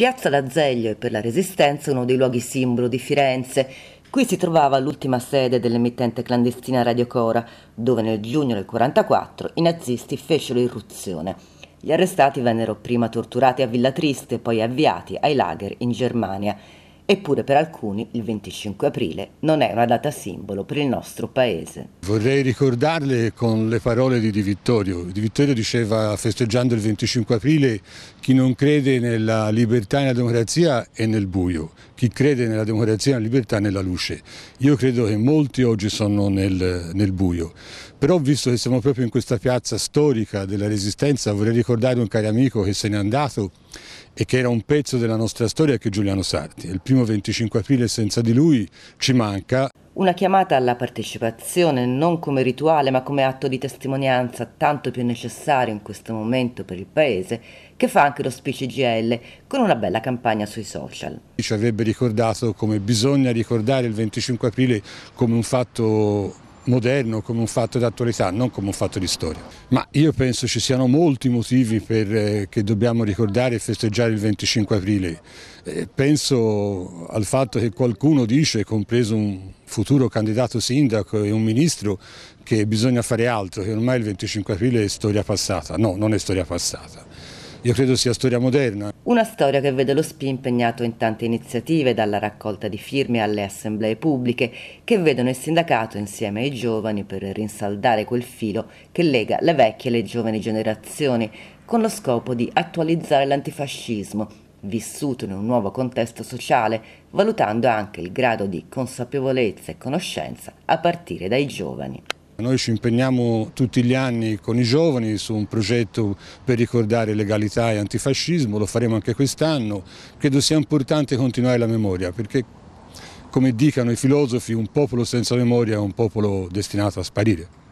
Piazza d'Azeglio è per la Resistenza uno dei luoghi simbolo di Firenze. Qui si trovava l'ultima sede dell'emittente clandestina Radio Cora, dove nel giugno del 1944 i nazisti fecero irruzione. Gli arrestati vennero prima torturati a Villa Triste, e poi avviati ai lager in Germania. Eppure per alcuni il 25 aprile non è una data simbolo per il nostro paese. Vorrei ricordarle con le parole di Di Vittorio. Di Vittorio diceva festeggiando il 25 aprile chi non crede nella libertà e nella democrazia è nel buio, chi crede nella democrazia e nella libertà è nella luce. Io credo che molti oggi sono nel, nel buio. Però visto che siamo proprio in questa piazza storica della resistenza vorrei ricordare un caro amico che se n'è andato e che era un pezzo della nostra storia che Giuliano Sarti. Il primo 25 aprile senza di lui ci manca. Una chiamata alla partecipazione non come rituale ma come atto di testimonianza tanto più necessario in questo momento per il Paese che fa anche lo Spici GL con una bella campagna sui social. Ci avrebbe ricordato come bisogna ricordare il 25 aprile come un fatto moderno come un fatto di attualità, non come un fatto di storia. Ma io penso ci siano molti motivi per, eh, che dobbiamo ricordare e festeggiare il 25 aprile. Eh, penso al fatto che qualcuno dice, compreso un futuro candidato sindaco e un ministro, che bisogna fare altro, che ormai il 25 aprile è storia passata. No, non è storia passata io credo sia storia moderna. Una storia che vede lo SPI impegnato in tante iniziative, dalla raccolta di firme alle assemblee pubbliche, che vedono il sindacato insieme ai giovani per rinsaldare quel filo che lega le vecchie e le giovani generazioni, con lo scopo di attualizzare l'antifascismo, vissuto in un nuovo contesto sociale, valutando anche il grado di consapevolezza e conoscenza a partire dai giovani. Noi ci impegniamo tutti gli anni con i giovani su un progetto per ricordare legalità e antifascismo, lo faremo anche quest'anno. Credo sia importante continuare la memoria perché, come dicano i filosofi, un popolo senza memoria è un popolo destinato a sparire.